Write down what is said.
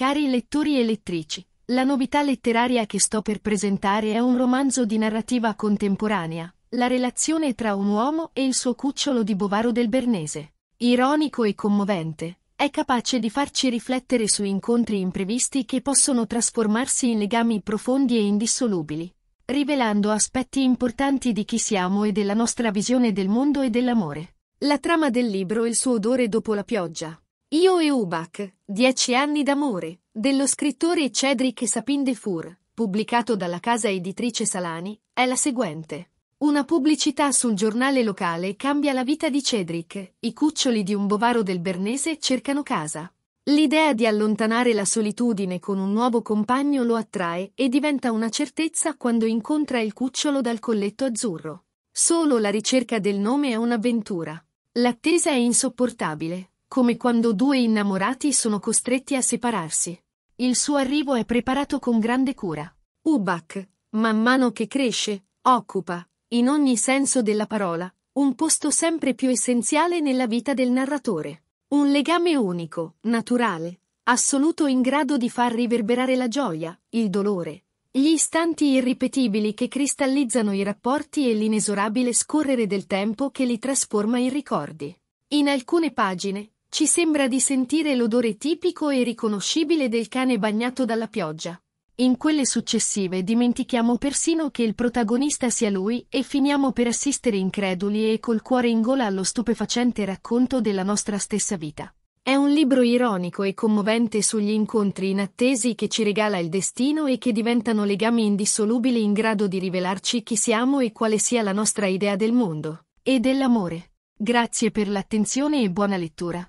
Cari lettori e lettrici, la novità letteraria che sto per presentare è un romanzo di narrativa contemporanea, la relazione tra un uomo e il suo cucciolo di Bovaro del Bernese. Ironico e commovente, è capace di farci riflettere su incontri imprevisti che possono trasformarsi in legami profondi e indissolubili, rivelando aspetti importanti di chi siamo e della nostra visione del mondo e dell'amore. La trama del libro e il suo odore dopo la pioggia, io e Ubak, Dieci anni d'amore, dello scrittore Cedric Sapin de Four, pubblicato dalla casa editrice Salani, è la seguente. Una pubblicità sul giornale locale cambia la vita di Cedric, i cuccioli di un bovaro del Bernese cercano casa. L'idea di allontanare la solitudine con un nuovo compagno lo attrae e diventa una certezza quando incontra il cucciolo dal colletto azzurro. Solo la ricerca del nome è un'avventura. L'attesa è insopportabile, come quando due innamorati sono costretti a separarsi. Il suo arrivo è preparato con grande cura. Ubak, man mano che cresce, occupa, in ogni senso della parola, un posto sempre più essenziale nella vita del narratore. Un legame unico, naturale, assoluto in grado di far riverberare la gioia, il dolore, gli istanti irripetibili che cristallizzano i rapporti e l'inesorabile scorrere del tempo che li trasforma in ricordi. In alcune pagine, ci sembra di sentire l'odore tipico e riconoscibile del cane bagnato dalla pioggia. In quelle successive dimentichiamo persino che il protagonista sia lui e finiamo per assistere increduli e col cuore in gola allo stupefacente racconto della nostra stessa vita. È un libro ironico e commovente sugli incontri inattesi che ci regala il destino e che diventano legami indissolubili in grado di rivelarci chi siamo e quale sia la nostra idea del mondo e dell'amore. Grazie per l'attenzione e buona lettura.